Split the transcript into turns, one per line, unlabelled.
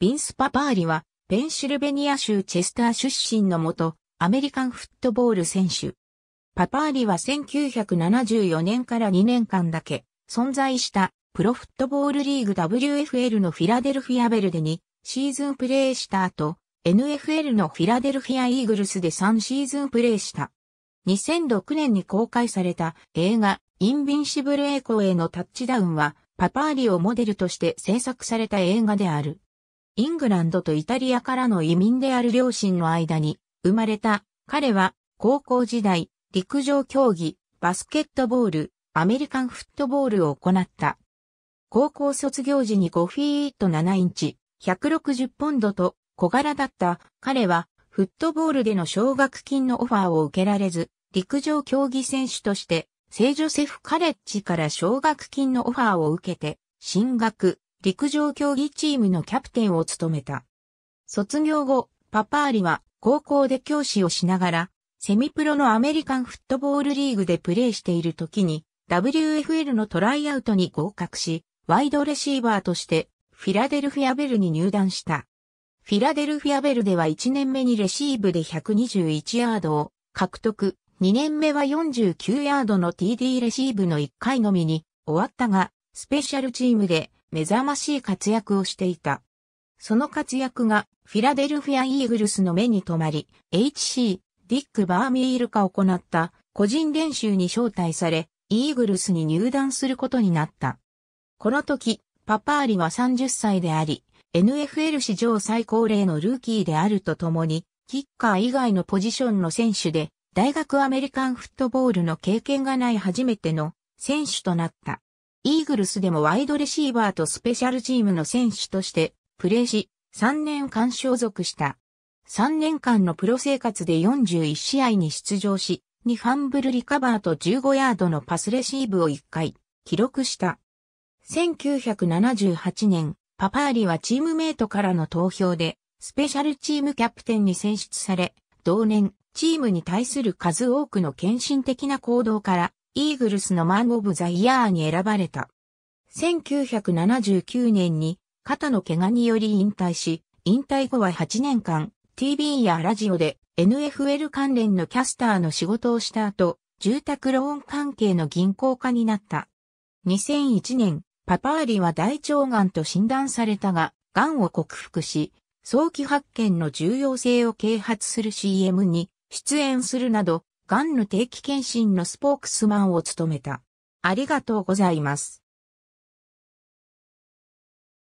ビンス・パパーリは、ペンシルベニア州チェスター出身のもと、アメリカンフットボール選手。パパーリは1974年から2年間だけ、存在した、プロフットボールリーグ WFL のフィラデルフィアベルデに、シーズンプレーした後、NFL のフィラデルフィアイーグルスで3シーズンプレーした。2006年に公開された映画、インビンシブル栄光へのタッチダウンは、パパーリをモデルとして制作された映画である。イングランドとイタリアからの移民である両親の間に生まれた。彼は高校時代、陸上競技、バスケットボール、アメリカンフットボールを行った。高校卒業時に5フィート7インチ、160ポンドと小柄だった彼はフットボールでの奨学金のオファーを受けられず、陸上競技選手として、聖ジョセフカレッジから奨学金のオファーを受けて、進学、陸上競技チームのキャプテンを務めた。卒業後、パパーリは高校で教師をしながら、セミプロのアメリカンフットボールリーグでプレーしている時に、WFL のトライアウトに合格し、ワイドレシーバーとしてフィラデルフィアベルに入団した。フィラデルフィアベルでは1年目にレシーブで121ヤードを獲得、2年目は49ヤードの TD レシーブの1回のみに終わったが、スペシャルチームで目覚ましい活躍をしていた。その活躍がフィラデルフィア・イーグルスの目に留まり、HC、ディック・バーミールが行った個人練習に招待され、イーグルスに入団することになった。この時、パパーリは30歳であり、NFL 史上最高齢のルーキーであるとともに、キッカー以外のポジションの選手で、大学アメリカンフットボールの経験がない初めての選手となった。イーグルスでもワイドレシーバーとスペシャルチームの選手としてプレーし、3年間所属した。3年間のプロ生活で41試合に出場し、2ファンブルリカバーと15ヤードのパスレシーブを1回記録した。1978年、パパーリはチームメイトからの投票で、スペシャルチームキャプテンに選出され、同年、チームに対する数多くの献身的な行動から、イーグルスのマン・オブ・ザ・イヤーに選ばれた。1979年に肩の怪我により引退し、引退後は8年間 TV やラジオで NFL 関連のキャスターの仕事をした後、住宅ローン関係の銀行家になった。2001年、パパーリは大腸がんと診断されたが、がんを克服し、早期発見の重要性を啓発する CM に出演するなど、がんの定期検診のスポークスマンを務めた。ありがとうございます。